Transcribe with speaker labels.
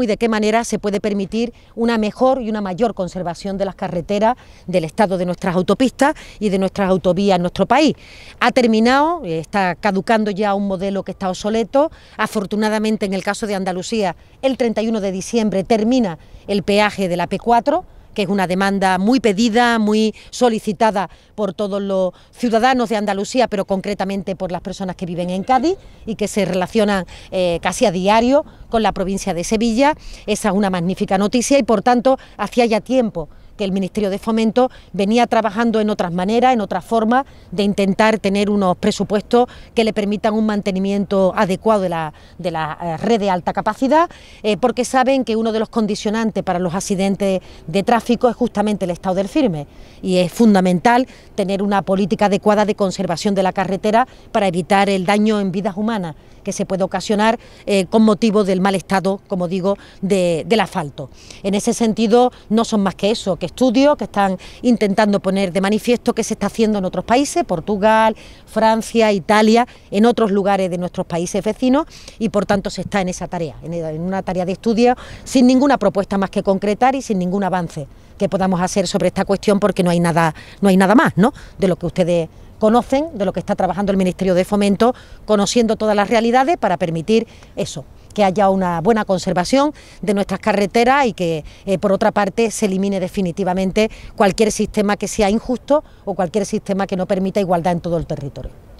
Speaker 1: y de qué manera se puede permitir una mejor y una mayor conservación de las carreteras del estado de nuestras autopistas y de nuestras autovías en nuestro país. Ha terminado, está caducando ya un modelo que está obsoleto, afortunadamente en el caso de Andalucía el 31 de diciembre termina el peaje de la P4, que es una demanda muy pedida, muy solicitada por todos los ciudadanos de Andalucía, pero concretamente por las personas que viven en Cádiz y que se relacionan eh, casi a diario con la provincia de Sevilla. Esa es una magnífica noticia y, por tanto, hacía ya tiempo que el Ministerio de Fomento venía trabajando en otras maneras, en otras formas de intentar tener unos presupuestos que le permitan un mantenimiento adecuado de la, de eh, red de alta capacidad, eh, porque saben que uno de los condicionantes para los accidentes de tráfico es justamente el estado del firme y es fundamental tener una política adecuada de conservación de la carretera para evitar el daño en vidas humanas que se puede ocasionar eh, con motivo del mal estado, como digo, del asfalto. En ese sentido, no son más que eso, que estudios que están intentando poner de manifiesto que se está haciendo en otros países, Portugal, Francia, Italia, en otros lugares de nuestros países vecinos y por tanto se está en esa tarea, en una tarea de estudio sin ninguna propuesta más que concretar y sin ningún avance que podamos hacer sobre esta cuestión porque no hay nada, no hay nada más ¿no? de lo que ustedes conocen, de lo que está trabajando el Ministerio de Fomento, conociendo todas las realidades para permitir eso, que haya una buena conservación de nuestras carreteras y que, eh, por otra parte, se elimine definitivamente cualquier sistema que sea injusto o cualquier sistema que no permita igualdad en todo el territorio.